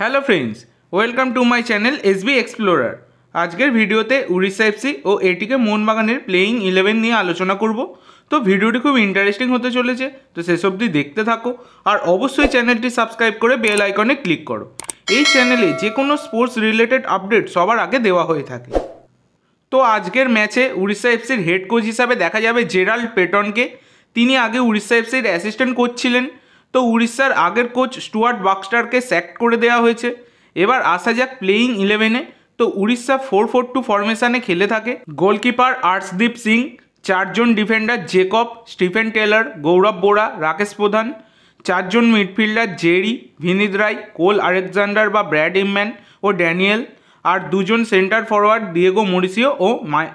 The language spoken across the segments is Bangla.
hello friends welcome to my channel S এক্সপ্লোরার আজকের ভিডিওতে উড়িষ্যা এফসি ও এটিকে মোহনবাগানের প্লেয়িং ইলেভেন নিয়ে আলোচনা করব তো ভিডিওটি খুব ইন্টারেস্টিং হতে চলেছে তো শেষ অবধি দেখতে থাকো আর অবশ্যই চ্যানেলটি সাবস্ক্রাইব করে বেল আইকনে ক্লিক করো এই চ্যানেলে যে কোনো স্পোর্টস রিলেটেড আপডেট সবার আগে দেওয়া হয়ে থাকে তো আজকের ম্যাচে উড়িষ্যা এফসির হেড কোচ হিসাবে দেখা যাবে জেরাল্ড পেটনকে তিনি আগে উড়িষ্যা এফসির অ্যাসিস্ট্যান্ট কোচ ছিলেন তো উড়িষ্যার আগের কোচ স্টুয়ার্ট বাক্সটারকে স্যাক করে দেওয়া হয়েছে এবার আসা যাক প্লেয়িং ইলেভেনে তো উড়িষ্যা ফোর ফোর টু ফরমেশানে খেলে থাকে গোলকিপার আর্শদীপ সিং চারজন defender Jacob Stephen Taylor Gaurav Bora Rakesh Pradhan চারজন midfielder Jerry Vinit Rai Cole Alexander বা ব্র্যাড ইমম্যান ও ড্যানিয়েল আর দুজন সেন্টার ফরওয়ার্ড ডিয়েগো মরিসিও ও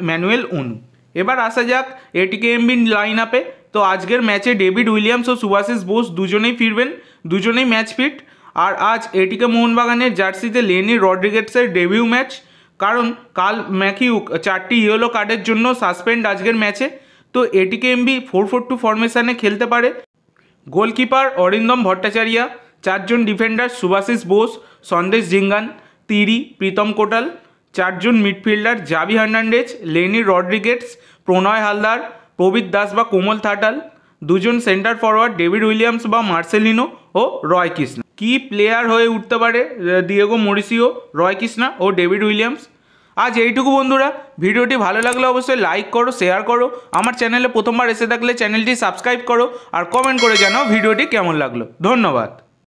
ম্যানুয়েল উনু এবার আসা যাক এটিকে এমবিন লাইন আপে তো আজকের ম্যাচে ডেভিড উইলিয়ামস ও সুভাশিস বোস দুজনেই ফিরবেন দুজনেই ম্যাচ ফিট আর আজ এটিকে মোহনবাগানের জার্সিতে লেনি রড্রিগেটসের ডেবিউ ম্যাচ কারণ কাল ম্যাকিউ চারটি ইয়েলো কার্ডের জন্য সাসপেন্ড আজকের ম্যাচে তো ATK MB four four two ফরমেশানে খেলতে পারে গোলকিপার অরিন্দম ভট্টাচার্যা চারজন ডিফেন্ডার সুভাশিস বোস সন্দেশ জিঙ্গান তিরি প্রীতম কোটাল চারজন midfielder Javi Hernandez Lenny Rodrigues Pranoy Halder Prabir Das বা কোমল থাটাল দুজন সেন্টার ফরওয়ার্ড ডেভিড উইলিয়ামস বা মার্সেলিনো ও রয় কৃষ্ণা কি প্লেয়ার হয়ে উঠতে পারে দিয়েগো মরিসিও রয় কৃষ্ণা ও ডেভিড উইলিয়ামস আজ এইটুকু বন্ধুরা ভিডিওটি ভালো লাগলে অবশ্যই লাইক করো শেয়ার করো আমার চ্যানেলে প্রথমবার এসে থাকলে চ্যানেলটি সাবস্ক্রাইব করো আর কমেন্ট করে জানাও ভিডিওটি কেমন লাগলো ধন্যবাদ